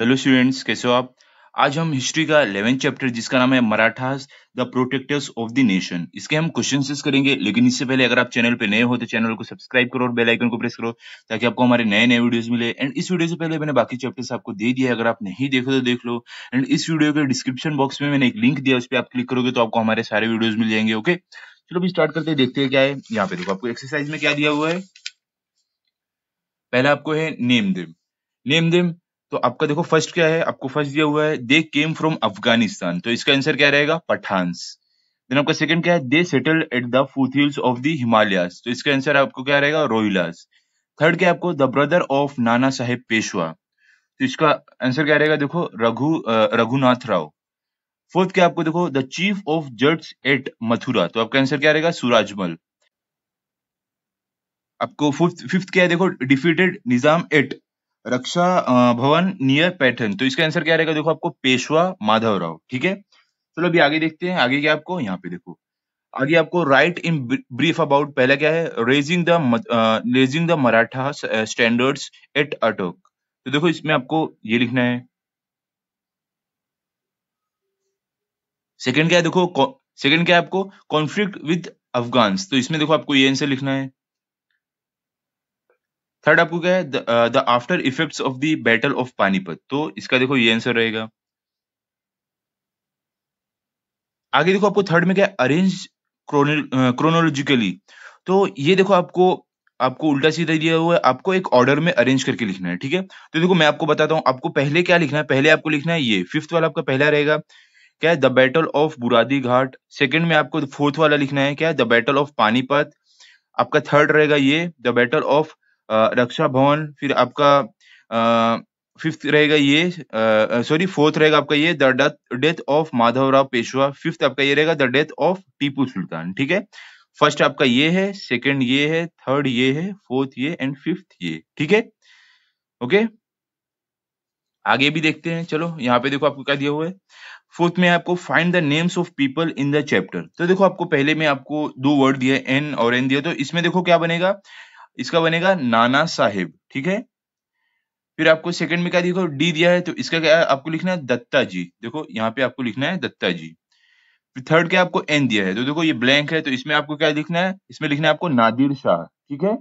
hello students कैसे हो आप आज हम हिस्ट्री का इलेवेंथ चैप्टर जिसका नाम है Marathas the protectors of the nation इसके हम क्वेश्चन करेंगे लेकिन इससे पहले अगर आप चैनल पे नए हो तो चैनल को सब्सक्राइब करो और बेल आइकन को प्रेस करो ताकि आपको हमारे नए नए वीडियोस मिले एंड इस वीडियो से पहले मैंने बाकी चैप्टर्स आपको दे दिया अगर आप नहीं देखो तो देख लो एंड इस वीडियो के डिस्क्रिप्शन बॉक्स में मैंने एक लिंक दिया उस पर आप क्लिक करोगे तो आपको हमारे सारे वीडियोज मिल जाएंगे ओके चलो अभी स्टार्ट करते देखते हैं क्या है यहाँ पे देखो आपको एक्सरसाइज में क्या दिया हुआ है पहला आपको है नेम देम नेम देम तो आपका देखो फर्स्ट क्या है आपको फर्स्ट दिया हुआ है दे केम फ्रॉम अफगानिस्तान तो इसका आंसर क्या रहेगा पठानस देन आपका सेकंड क्या है they settle at the foothills of the Himalayas तो इसका आंसर आपको क्या रहेगा रोहिलास थर्ड क्या है आपको द ब्रदर ऑफ नाना साहेब पेशवा तो इसका आंसर क्या रहेगा देखो रघु रघुनाथ राव फोर्थ क्या आपको देखो the chief of Jats at Mathura तो आपका आंसर क्या रहेगा सूराजमल आपको फोर्थ फिफ्थ क्या है देखो डिफीटेड निजाम एट रक्षा भवन नियर पैठन तो इसका आंसर क्या रहेगा देखो आपको पेशवा माधव राव ठीक है चलो अभी आगे देखते हैं आगे क्या आपको यहाँ पे देखो आगे आपको राइट इन ब्रीफ अबाउट पहला क्या है raising the raising the Maratha standards at Attock तो देखो इसमें आपको ये लिखना है सेकंड क्या है देखो सेकंड क्या है आपको कॉन्फ्लिक्ट विद अफगान्स तो इसमें देखो आपको ये आंसर लिखना है थर्ड आपको क्या है the after effects of the battle of Panipat तो इसका देखो ये आंसर रहेगा आगे देखो आपको थर्ड में क्या अरेंज क्रोनोलॉजिकली uh, तो ये देखो आपको आपको उल्टा सीधा दिया हुआ है आपको एक ऑर्डर में अरेंज करके लिखना है ठीक है तो देखो मैं आपको बताता हूं आपको पहले क्या लिखना है पहले आपको लिखना है ये फिफ्थ वाला आपका पहला रहेगा क्या है the battle of Buradi Ghat second में आपको फोर्थ वाला लिखना है क्या है द बैटल ऑफ पानीपत आपका थर्ड रहेगा ये द बैटल ऑफ रक्षा भवन फिर आपका फिफ्थ रहेगा ये सॉरी फोर्थ रहेगा आपका ये the death of Madhavrao Peshwa fifth आपका ये रहेगा the death of Tipu Sultan ठीक है फर्स्ट आपका ये है सेकंड ये है थर्ड ये है फोर्थ ये एंड फिफ्थ ये ठीक है ओके आगे भी देखते हैं चलो यहाँ पे देखो आपको क्या दिया हुआ है फोर्थ में आपको find the names of people in the chapter तो देखो आपको पहले में आपको दो वर्ड दिया एन और एन दिया तो इसमें देखो क्या बनेगा इसका बनेगा नाना साहेब ठीक है फिर आपको सेकंड में क्या देखो डी दिया है तो इसका क्या आपको लिखना है दत्ता जी देखो यहाँ पे आपको लिखना है दत्ता जी फिर थर्ड क्या आपको एन दिया है तो देखो ये ब्लैंक है तो इसमें आपको क्या लिखना है इसमें लिखना है आपको नादिर शाह ठीक है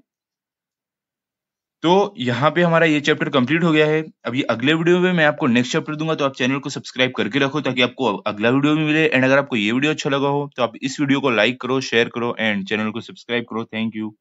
तो यहाँ पे हमारा ये चैप्टर कंप्लीट हो गया है अभी अगले वीडियो में मैं आपको नेक्स्ट चैप्टर दूंगा तो आप चैनल को सब्सक्राइब करके रखो ताकि आपको अगला वीडियो भी मिले एंड अगर आपको ये वीडियो अच्छा लगा हो तो आप इस वीडियो को लाइक करो शेयर करो एंड चैनल को सब्सक्राइब करो थैंक यू